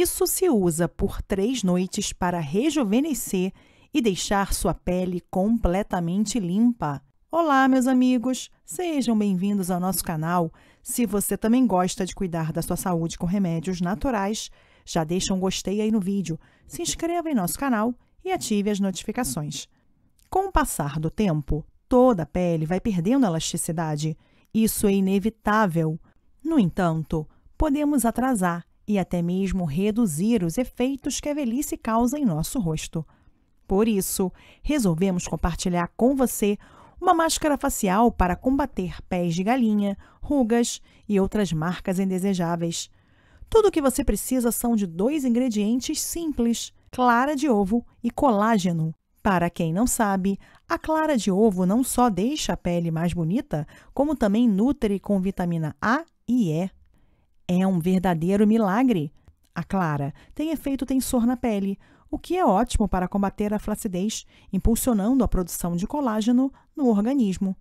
Isso se usa por três noites para rejuvenescer e deixar sua pele completamente limpa. Olá, meus amigos! Sejam bem-vindos ao nosso canal. Se você também gosta de cuidar da sua saúde com remédios naturais, já deixa um gostei aí no vídeo, se inscreva em nosso canal e ative as notificações. Com o passar do tempo, toda a pele vai perdendo elasticidade. Isso é inevitável. No entanto, podemos atrasar e até mesmo reduzir os efeitos que a velhice causa em nosso rosto. Por isso, resolvemos compartilhar com você uma máscara facial para combater pés de galinha, rugas e outras marcas indesejáveis. Tudo o que você precisa são de dois ingredientes simples: clara de ovo e colágeno. Para quem não sabe, a clara de ovo não só deixa a pele mais bonita, como também nutre com vitamina A e E. É um verdadeiro milagre. A clara tem efeito tensor na pele, o que é ótimo para combater a flacidez, impulsionando a produção de colágeno no organismo.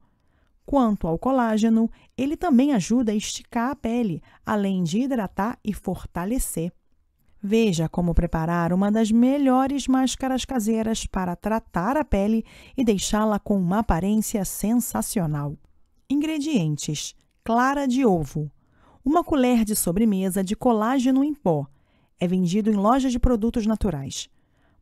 Quanto ao colágeno, ele também ajuda a esticar a pele, além de hidratar e fortalecer. Veja como preparar uma das melhores máscaras caseiras para tratar a pele e deixá-la com uma aparência sensacional. Ingredientes: clara de ovo, uma colher de sobremesa de colágeno em pó. É vendido em lojas de produtos naturais.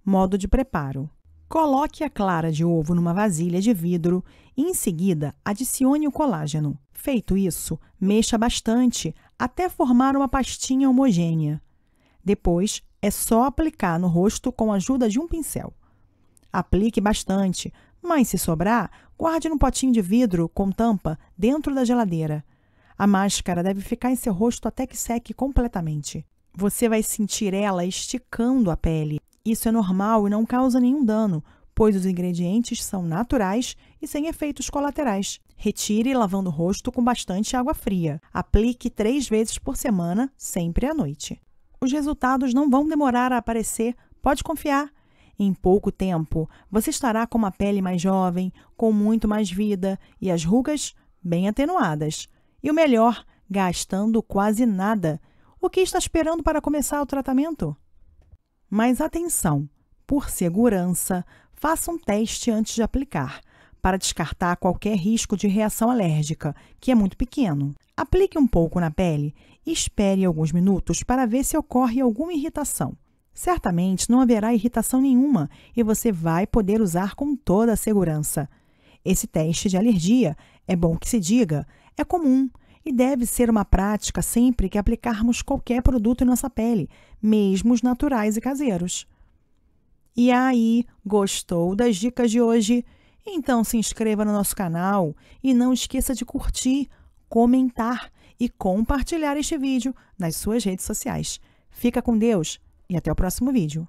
Modo de preparo: Coloque a clara de ovo numa vasilha de vidro e, em seguida, adicione o colágeno. Feito isso, mexa bastante até formar uma pastinha homogênea. Depois, é só aplicar no rosto com a ajuda de um pincel. Aplique bastante, mas se sobrar, guarde num potinho de vidro com tampa dentro da geladeira. A máscara deve ficar em seu rosto até que seque completamente. Você vai sentir ela esticando a pele. Isso é normal e não causa nenhum dano, pois os ingredientes são naturais e sem efeitos colaterais. Retire lavando o rosto com bastante água fria. Aplique três vezes por semana, sempre à noite. Os resultados não vão demorar a aparecer, pode confiar. Em pouco tempo, você estará com uma pele mais jovem, com muito mais vida e as rugas bem atenuadas. E o melhor, gastando quase nada. O que está esperando para começar o tratamento? Mas atenção! Por segurança, faça um teste antes de aplicar, para descartar qualquer risco de reação alérgica, que é muito pequeno. Aplique um pouco na pele e espere alguns minutos para ver se ocorre alguma irritação. Certamente não haverá irritação nenhuma e você vai poder usar com toda a segurança. Esse teste de alergia, é bom que se diga, é comum e deve ser uma prática sempre que aplicarmos qualquer produto em nossa pele, mesmo os naturais e caseiros. E aí, gostou das dicas de hoje? Então se inscreva no nosso canal e não esqueça de curtir, comentar e compartilhar este vídeo nas suas redes sociais. Fica com Deus e até o próximo vídeo.